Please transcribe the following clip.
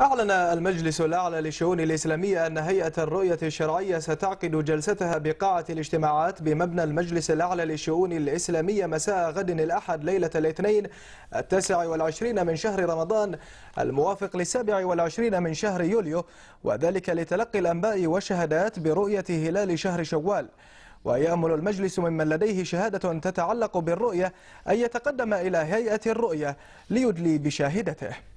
أعلن المجلس الأعلى للشؤون الإسلامية أن هيئة الرؤية الشرعية ستعقد جلستها بقاعة الاجتماعات بمبنى المجلس الأعلى للشؤون الإسلامية مساء غد الأحد ليلة الاثنين التاسع والعشرين من شهر رمضان الموافق للسابع والعشرين من شهر يوليو وذلك لتلقي الأنباء والشهادات برؤية هلال شهر شوال ويأمل المجلس ممن لديه شهادة تتعلق بالرؤية أن يتقدم إلى هيئة الرؤية ليدلي بشاهدته